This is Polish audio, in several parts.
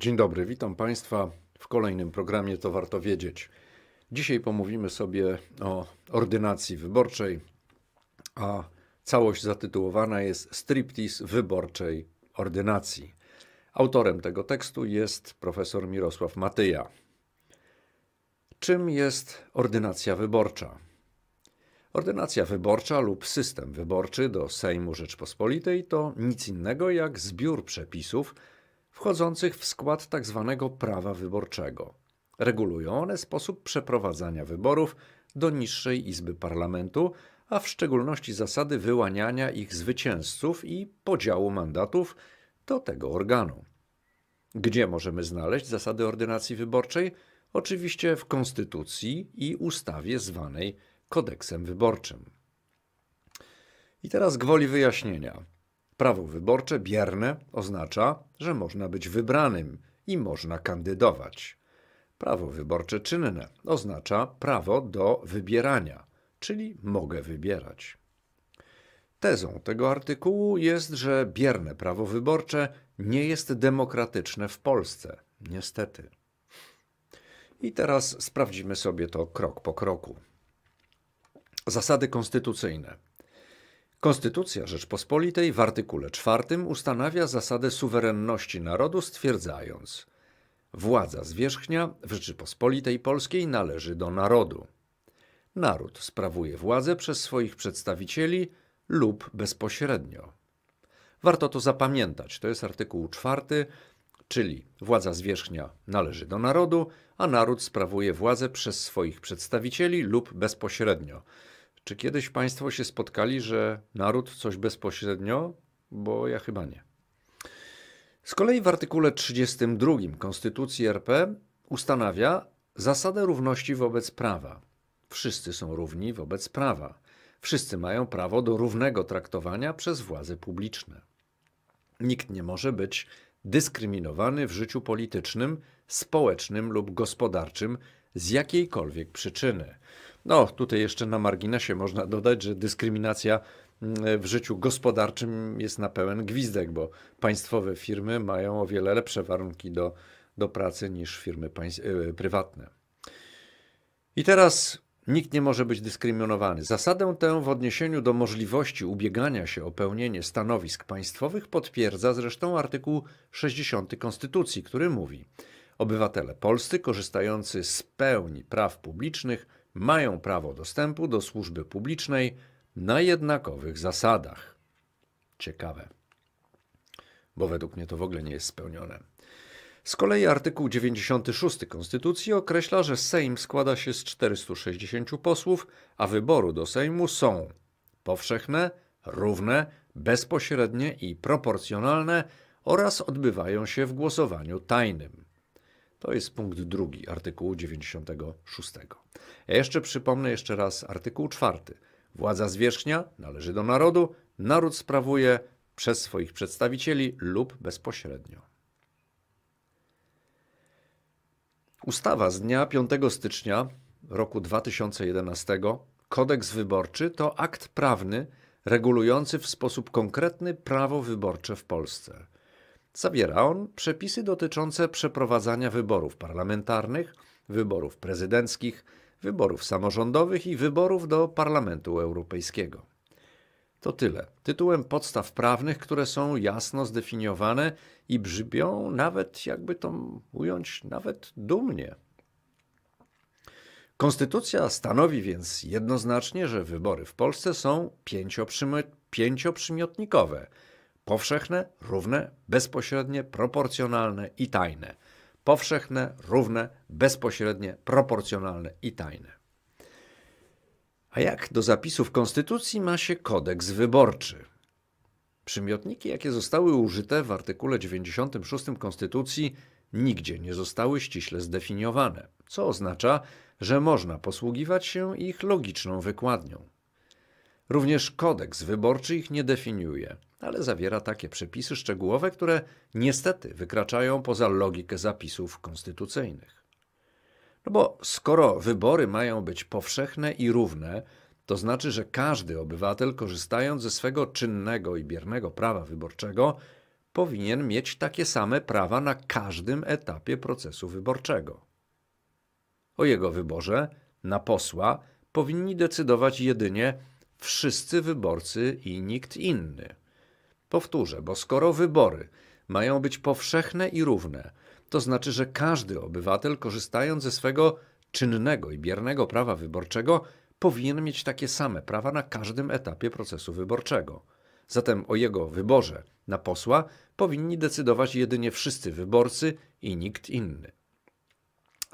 Dzień dobry, witam Państwa w kolejnym programie To Warto Wiedzieć. Dzisiaj pomówimy sobie o ordynacji wyborczej, a całość zatytułowana jest Striptease wyborczej ordynacji. Autorem tego tekstu jest profesor Mirosław Matyja. Czym jest ordynacja wyborcza? Ordynacja wyborcza lub system wyborczy do Sejmu Rzeczpospolitej to nic innego jak zbiór przepisów, wchodzących w skład tzw. Tak prawa wyborczego. Regulują one sposób przeprowadzania wyborów do niższej izby parlamentu, a w szczególności zasady wyłaniania ich zwycięzców i podziału mandatów do tego organu. Gdzie możemy znaleźć zasady ordynacji wyborczej? Oczywiście w konstytucji i ustawie zwanej kodeksem wyborczym. I teraz gwoli wyjaśnienia. Prawo wyborcze bierne oznacza, że można być wybranym i można kandydować. Prawo wyborcze czynne oznacza prawo do wybierania, czyli mogę wybierać. Tezą tego artykułu jest, że bierne prawo wyborcze nie jest demokratyczne w Polsce, niestety. I teraz sprawdzimy sobie to krok po kroku. Zasady konstytucyjne. Konstytucja Rzeczpospolitej w artykule 4 ustanawia zasadę suwerenności narodu, stwierdzając: Władza zwierzchnia w Rzeczypospolitej Polskiej należy do narodu. Naród sprawuje władzę przez swoich przedstawicieli lub bezpośrednio. Warto to zapamiętać. To jest artykuł 4, czyli władza zwierzchnia należy do narodu, a naród sprawuje władzę przez swoich przedstawicieli lub bezpośrednio. Czy kiedyś Państwo się spotkali, że naród coś bezpośrednio? Bo ja chyba nie. Z kolei w artykule 32 Konstytucji RP ustanawia zasadę równości wobec prawa. Wszyscy są równi wobec prawa. Wszyscy mają prawo do równego traktowania przez władze publiczne. Nikt nie może być dyskryminowany w życiu politycznym, społecznym lub gospodarczym z jakiejkolwiek przyczyny. No, tutaj jeszcze na marginesie można dodać, że dyskryminacja mm, w życiu gospodarczym jest na pełen gwizdek, bo państwowe firmy mają o wiele lepsze warunki do, do pracy niż firmy e, prywatne. I teraz nikt nie może być dyskryminowany. Zasadę tę w odniesieniu do możliwości ubiegania się o pełnienie stanowisk państwowych potwierdza zresztą artykuł 60 Konstytucji, który mówi: Obywatele polscy korzystający z pełni praw publicznych mają prawo dostępu do służby publicznej na jednakowych zasadach. Ciekawe, bo według mnie to w ogóle nie jest spełnione. Z kolei artykuł 96 Konstytucji określa, że Sejm składa się z 460 posłów, a wyboru do Sejmu są powszechne, równe, bezpośrednie i proporcjonalne oraz odbywają się w głosowaniu tajnym. To jest punkt drugi artykułu 96. Ja jeszcze przypomnę jeszcze raz artykuł czwarty. Władza zwierzchnia należy do narodu, naród sprawuje przez swoich przedstawicieli lub bezpośrednio. Ustawa z dnia 5 stycznia roku 2011 Kodeks wyborczy to akt prawny regulujący w sposób konkretny prawo wyborcze w Polsce. Zawiera on przepisy dotyczące przeprowadzania wyborów parlamentarnych, wyborów prezydenckich, wyborów samorządowych i wyborów do Parlamentu Europejskiego. To tyle tytułem podstaw prawnych, które są jasno zdefiniowane i brzmią nawet, jakby to ująć, nawet dumnie. Konstytucja stanowi więc jednoznacznie, że wybory w Polsce są pięcioprzymiotnikowe – powszechne, równe, bezpośrednie, proporcjonalne i tajne. Powszechne, równe, bezpośrednie, proporcjonalne i tajne. A jak do zapisów Konstytucji ma się kodeks wyborczy? Przymiotniki, jakie zostały użyte w artykule 96 Konstytucji, nigdzie nie zostały ściśle zdefiniowane, co oznacza, że można posługiwać się ich logiczną wykładnią. Również kodeks wyborczy ich nie definiuje ale zawiera takie przepisy szczegółowe, które niestety wykraczają poza logikę zapisów konstytucyjnych. No bo skoro wybory mają być powszechne i równe, to znaczy, że każdy obywatel, korzystając ze swego czynnego i biernego prawa wyborczego, powinien mieć takie same prawa na każdym etapie procesu wyborczego. O jego wyborze na posła powinni decydować jedynie wszyscy wyborcy i nikt inny. Powtórzę, bo skoro wybory mają być powszechne i równe, to znaczy, że każdy obywatel, korzystając ze swego czynnego i biernego prawa wyborczego, powinien mieć takie same prawa na każdym etapie procesu wyborczego. Zatem o jego wyborze na posła powinni decydować jedynie wszyscy wyborcy i nikt inny.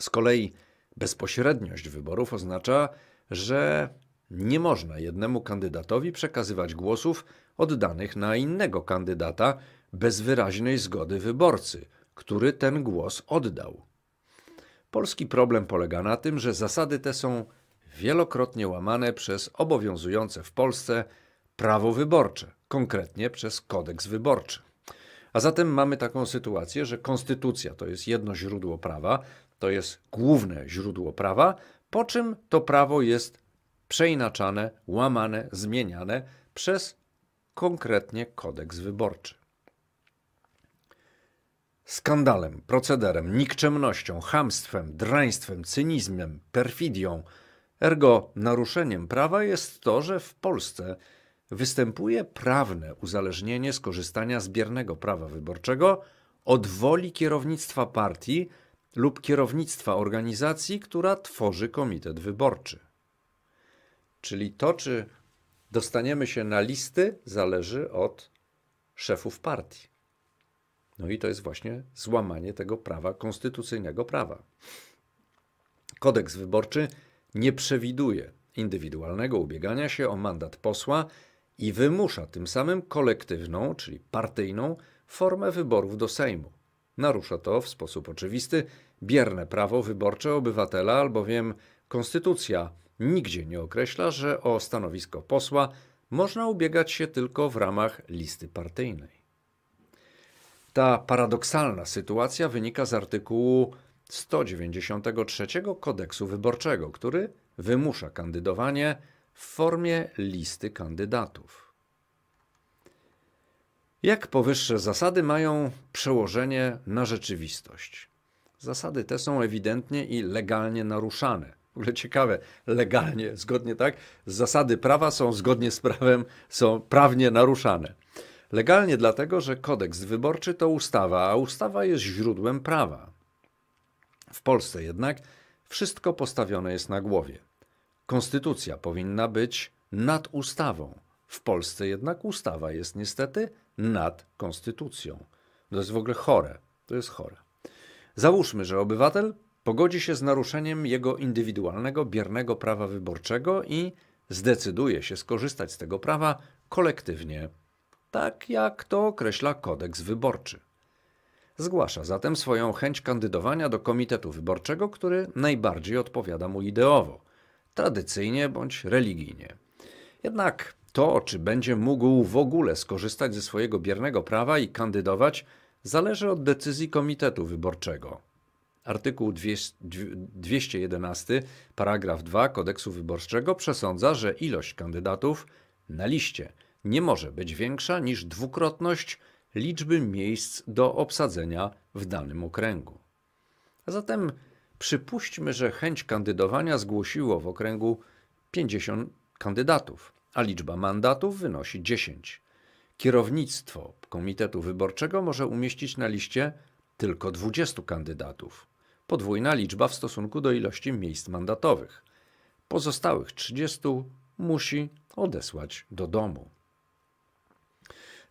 Z kolei bezpośredniość wyborów oznacza, że nie można jednemu kandydatowi przekazywać głosów oddanych na innego kandydata bez wyraźnej zgody wyborcy, który ten głos oddał. Polski problem polega na tym, że zasady te są wielokrotnie łamane przez obowiązujące w Polsce prawo wyborcze, konkretnie przez kodeks wyborczy. A zatem mamy taką sytuację, że konstytucja to jest jedno źródło prawa, to jest główne źródło prawa, po czym to prawo jest przeinaczane, łamane, zmieniane przez konkretnie kodeks wyborczy. Skandalem, procederem, nikczemnością, hamstwem, draństwem, cynizmem, perfidią, ergo naruszeniem prawa jest to, że w Polsce występuje prawne uzależnienie skorzystania z biernego prawa wyborczego od woli kierownictwa partii lub kierownictwa organizacji, która tworzy komitet wyborczy. Czyli to, czy dostaniemy się na listy, zależy od szefów partii. No i to jest właśnie złamanie tego prawa, konstytucyjnego prawa. Kodeks wyborczy nie przewiduje indywidualnego ubiegania się o mandat posła i wymusza tym samym kolektywną, czyli partyjną, formę wyborów do Sejmu. Narusza to w sposób oczywisty bierne prawo wyborcze obywatela, albowiem konstytucja nigdzie nie określa, że o stanowisko posła można ubiegać się tylko w ramach listy partyjnej. Ta paradoksalna sytuacja wynika z artykułu 193 kodeksu wyborczego, który wymusza kandydowanie w formie listy kandydatów. Jak powyższe zasady mają przełożenie na rzeczywistość? Zasady te są ewidentnie i legalnie naruszane w ogóle ciekawe, legalnie, zgodnie tak, zasady prawa są zgodnie z prawem, są prawnie naruszane. Legalnie dlatego, że kodeks wyborczy to ustawa, a ustawa jest źródłem prawa. W Polsce jednak wszystko postawione jest na głowie. Konstytucja powinna być nad ustawą. W Polsce jednak ustawa jest niestety nad konstytucją. To jest w ogóle chore. To jest chore. Załóżmy, że obywatel pogodzi się z naruszeniem jego indywidualnego, biernego prawa wyborczego i zdecyduje się skorzystać z tego prawa kolektywnie, tak jak to określa kodeks wyborczy. Zgłasza zatem swoją chęć kandydowania do komitetu wyborczego, który najbardziej odpowiada mu ideowo, tradycyjnie bądź religijnie. Jednak to, czy będzie mógł w ogóle skorzystać ze swojego biernego prawa i kandydować, zależy od decyzji komitetu wyborczego, Artykuł 211, paragraf 2 kodeksu wyborczego przesądza, że ilość kandydatów na liście nie może być większa niż dwukrotność liczby miejsc do obsadzenia w danym okręgu. A zatem przypuśćmy, że chęć kandydowania zgłosiło w okręgu 50 kandydatów, a liczba mandatów wynosi 10. Kierownictwo komitetu wyborczego może umieścić na liście tylko 20 kandydatów podwójna liczba w stosunku do ilości miejsc mandatowych. Pozostałych 30 musi odesłać do domu.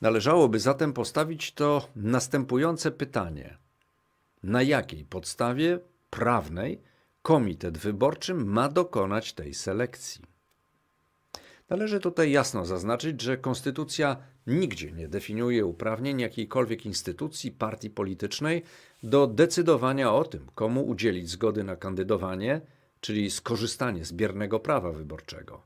Należałoby zatem postawić to następujące pytanie: na jakiej podstawie prawnej komitet wyborczy ma dokonać tej selekcji? Należy tutaj jasno zaznaczyć, że konstytucja nigdzie nie definiuje uprawnień jakiejkolwiek instytucji, partii politycznej do decydowania o tym, komu udzielić zgody na kandydowanie, czyli skorzystanie z biernego prawa wyborczego.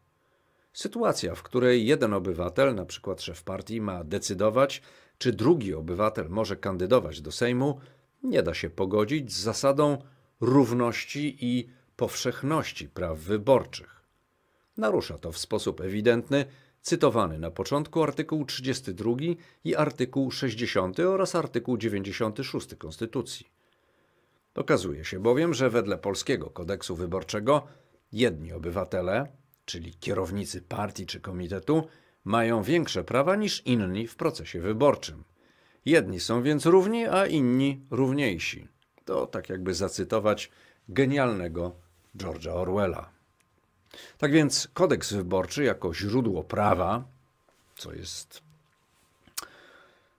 Sytuacja, w której jeden obywatel, na przykład szef partii, ma decydować, czy drugi obywatel może kandydować do Sejmu, nie da się pogodzić z zasadą równości i powszechności praw wyborczych. Narusza to w sposób ewidentny cytowany na początku artykuł 32 i artykuł 60 oraz artykuł 96 Konstytucji. Okazuje się bowiem, że wedle polskiego kodeksu wyborczego jedni obywatele, czyli kierownicy partii czy komitetu, mają większe prawa niż inni w procesie wyborczym. Jedni są więc równi, a inni równiejsi. To tak jakby zacytować genialnego George'a Orwella. Tak więc kodeks wyborczy jako źródło prawa, co jest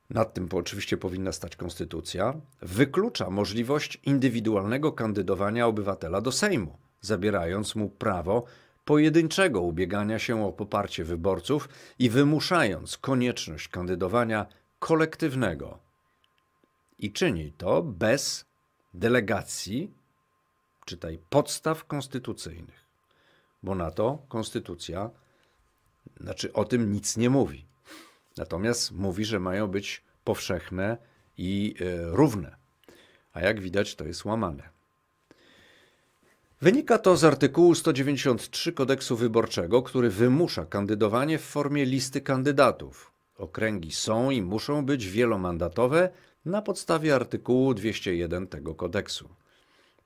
nad tym oczywiście powinna stać konstytucja, wyklucza możliwość indywidualnego kandydowania obywatela do Sejmu, zabierając mu prawo pojedynczego ubiegania się o poparcie wyborców i wymuszając konieczność kandydowania kolektywnego. I czyni to bez delegacji, czytaj podstaw konstytucyjnych bo na to konstytucja, znaczy o tym nic nie mówi. Natomiast mówi, że mają być powszechne i e, równe. A jak widać, to jest łamane. Wynika to z artykułu 193 kodeksu wyborczego, który wymusza kandydowanie w formie listy kandydatów. Okręgi są i muszą być wielomandatowe na podstawie artykułu 201 tego kodeksu.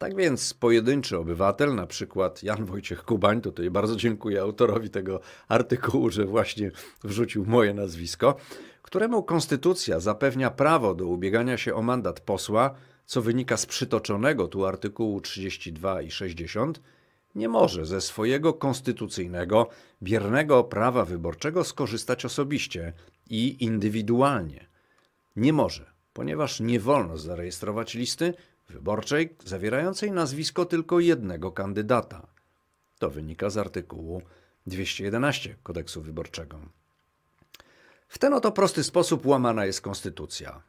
Tak więc pojedynczy obywatel, na przykład Jan Wojciech Kubań, tutaj bardzo dziękuję autorowi tego artykułu, że właśnie wrzucił moje nazwisko, któremu konstytucja zapewnia prawo do ubiegania się o mandat posła, co wynika z przytoczonego tu artykułu 32 i 60, nie może ze swojego konstytucyjnego, biernego prawa wyborczego skorzystać osobiście i indywidualnie. Nie może, ponieważ nie wolno zarejestrować listy, wyborczej zawierającej nazwisko tylko jednego kandydata. To wynika z artykułu 211 kodeksu wyborczego. W ten oto prosty sposób łamana jest konstytucja.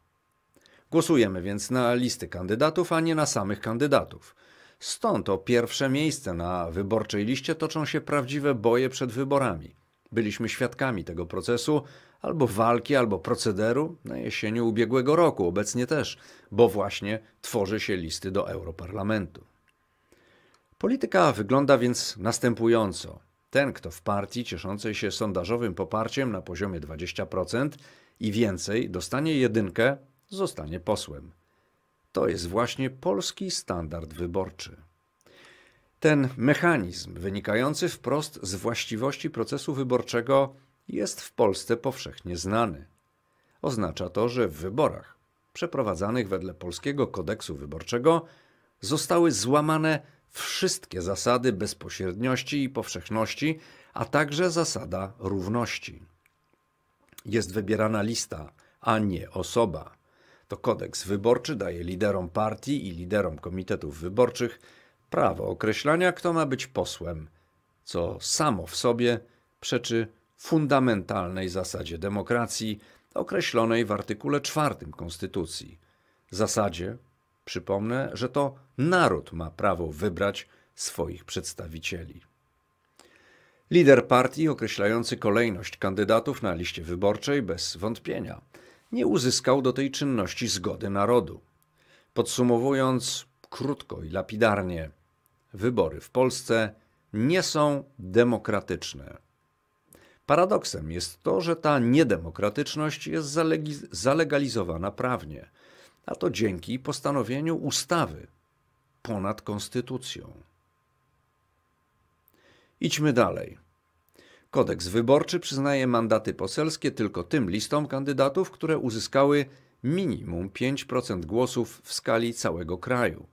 Głosujemy więc na listy kandydatów, a nie na samych kandydatów. Stąd o pierwsze miejsce na wyborczej liście toczą się prawdziwe boje przed wyborami. Byliśmy świadkami tego procesu, albo walki, albo procederu na jesieniu ubiegłego roku, obecnie też, bo właśnie tworzy się listy do Europarlamentu. Polityka wygląda więc następująco. Ten, kto w partii cieszącej się sondażowym poparciem na poziomie 20% i więcej dostanie jedynkę, zostanie posłem. To jest właśnie polski standard wyborczy. Ten mechanizm, wynikający wprost z właściwości procesu wyborczego, jest w Polsce powszechnie znany. Oznacza to, że w wyborach przeprowadzanych wedle Polskiego Kodeksu Wyborczego zostały złamane wszystkie zasady bezpośredniości i powszechności, a także zasada równości. Jest wybierana lista, a nie osoba. To kodeks wyborczy daje liderom partii i liderom komitetów wyborczych prawo określania, kto ma być posłem, co samo w sobie przeczy fundamentalnej zasadzie demokracji określonej w artykule 4 Konstytucji. Zasadzie, przypomnę, że to naród ma prawo wybrać swoich przedstawicieli. Lider partii określający kolejność kandydatów na liście wyborczej bez wątpienia nie uzyskał do tej czynności zgody narodu. Podsumowując krótko i lapidarnie, wybory w Polsce nie są demokratyczne. Paradoksem jest to, że ta niedemokratyczność jest zalegalizowana prawnie, a to dzięki postanowieniu ustawy ponad konstytucją. Idźmy dalej. Kodeks wyborczy przyznaje mandaty poselskie tylko tym listom kandydatów, które uzyskały minimum 5% głosów w skali całego kraju,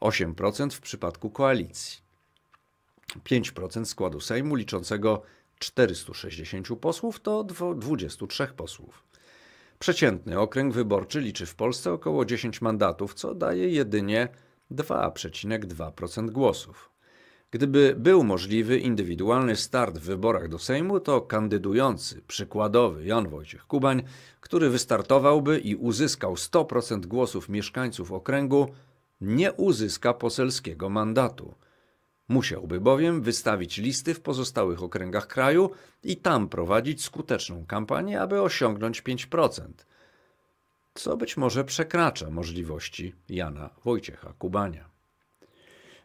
8% w przypadku koalicji, 5% składu Sejmu liczącego 460 posłów to 23 posłów. Przeciętny okręg wyborczy liczy w Polsce około 10 mandatów, co daje jedynie 2,2% głosów. Gdyby był możliwy indywidualny start w wyborach do Sejmu, to kandydujący, przykładowy Jan Wojciech Kubań, który wystartowałby i uzyskał 100% głosów mieszkańców okręgu, nie uzyska poselskiego mandatu. Musiałby bowiem wystawić listy w pozostałych okręgach kraju i tam prowadzić skuteczną kampanię, aby osiągnąć 5%, co być może przekracza możliwości Jana Wojciecha Kubania.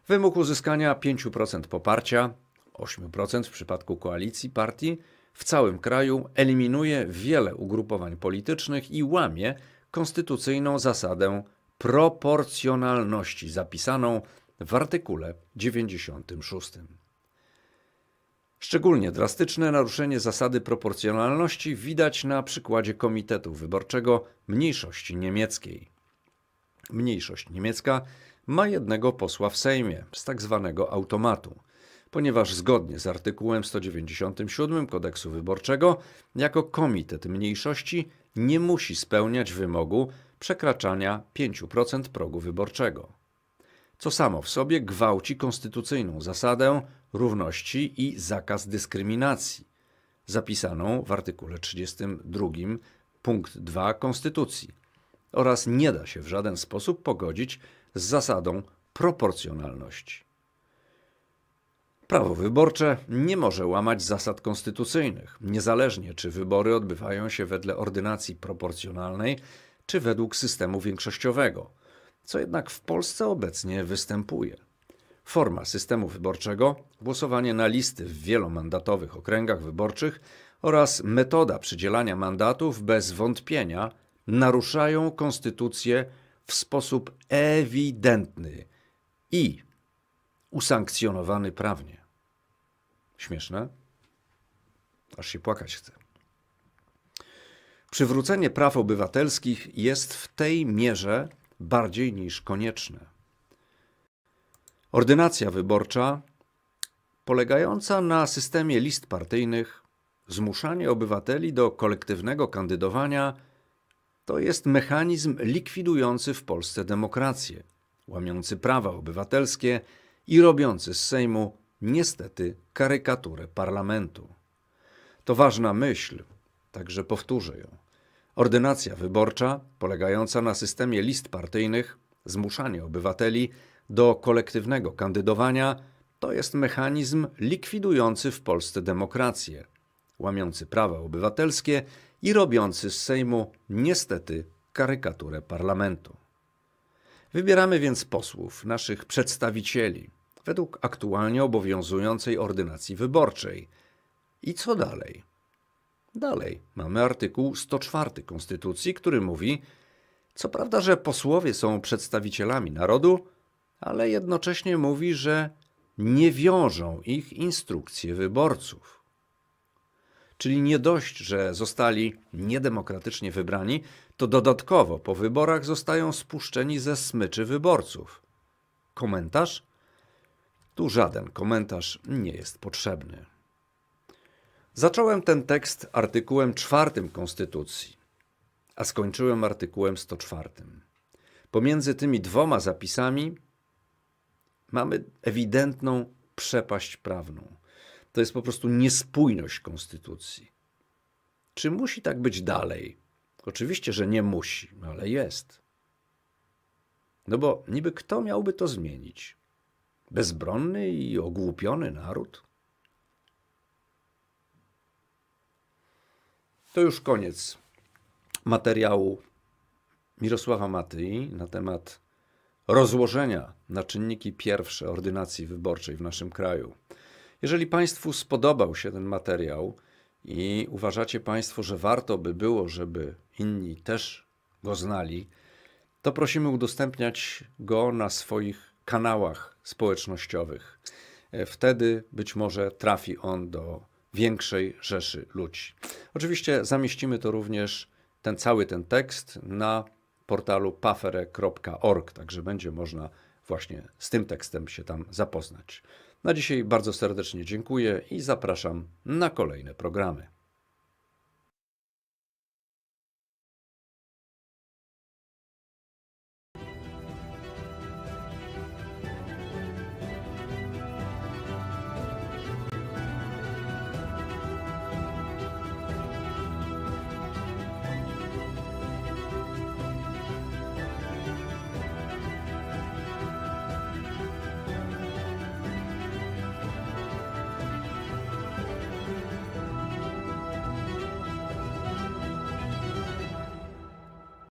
Wymóg uzyskania 5% poparcia, 8% w przypadku koalicji partii, w całym kraju eliminuje wiele ugrupowań politycznych i łamie konstytucyjną zasadę proporcjonalności zapisaną w artykule 96. Szczególnie drastyczne naruszenie zasady proporcjonalności widać na przykładzie Komitetu Wyborczego Mniejszości Niemieckiej. Mniejszość niemiecka ma jednego posła w Sejmie z tak zwanego automatu, ponieważ zgodnie z artykułem 197 kodeksu wyborczego, jako komitet mniejszości nie musi spełniać wymogu przekraczania 5% progu wyborczego co samo w sobie gwałci konstytucyjną zasadę równości i zakaz dyskryminacji, zapisaną w artykule 32 punkt 2 Konstytucji oraz nie da się w żaden sposób pogodzić z zasadą proporcjonalności. Prawo wyborcze nie może łamać zasad konstytucyjnych, niezależnie czy wybory odbywają się wedle ordynacji proporcjonalnej, czy według systemu większościowego – co jednak w Polsce obecnie występuje. Forma systemu wyborczego, głosowanie na listy w wielomandatowych okręgach wyborczych oraz metoda przydzielania mandatów bez wątpienia naruszają konstytucję w sposób ewidentny i usankcjonowany prawnie. Śmieszne? Aż się płakać chce. Przywrócenie praw obywatelskich jest w tej mierze bardziej niż konieczne. Ordynacja wyborcza polegająca na systemie list partyjnych, zmuszanie obywateli do kolektywnego kandydowania to jest mechanizm likwidujący w Polsce demokrację, łamiący prawa obywatelskie i robiący z Sejmu niestety karykaturę parlamentu. To ważna myśl, także powtórzę ją. Ordynacja wyborcza, polegająca na systemie list partyjnych, zmuszanie obywateli do kolektywnego kandydowania, to jest mechanizm likwidujący w Polsce demokrację, łamiący prawa obywatelskie i robiący z Sejmu niestety karykaturę parlamentu. Wybieramy więc posłów, naszych przedstawicieli, według aktualnie obowiązującej ordynacji wyborczej. I co dalej? Dalej mamy artykuł 104 Konstytucji, który mówi: Co prawda, że posłowie są przedstawicielami narodu, ale jednocześnie mówi, że nie wiążą ich instrukcje wyborców. Czyli nie dość, że zostali niedemokratycznie wybrani, to dodatkowo po wyborach zostają spuszczeni ze smyczy wyborców. Komentarz? Tu żaden komentarz nie jest potrzebny. Zacząłem ten tekst artykułem czwartym Konstytucji, a skończyłem artykułem 104. Pomiędzy tymi dwoma zapisami mamy ewidentną przepaść prawną. To jest po prostu niespójność Konstytucji. Czy musi tak być dalej? Oczywiście, że nie musi, ale jest. No bo niby kto miałby to zmienić? Bezbronny i ogłupiony naród? To już koniec materiału Mirosława Matyi na temat rozłożenia na czynniki pierwsze ordynacji wyborczej w naszym kraju. Jeżeli Państwu spodobał się ten materiał i uważacie Państwo, że warto by było, żeby inni też go znali, to prosimy udostępniać go na swoich kanałach społecznościowych. E, wtedy być może trafi on do większej rzeszy ludzi. Oczywiście zamieścimy to również, ten cały ten tekst na portalu pafere.org, także będzie można właśnie z tym tekstem się tam zapoznać. Na dzisiaj bardzo serdecznie dziękuję i zapraszam na kolejne programy.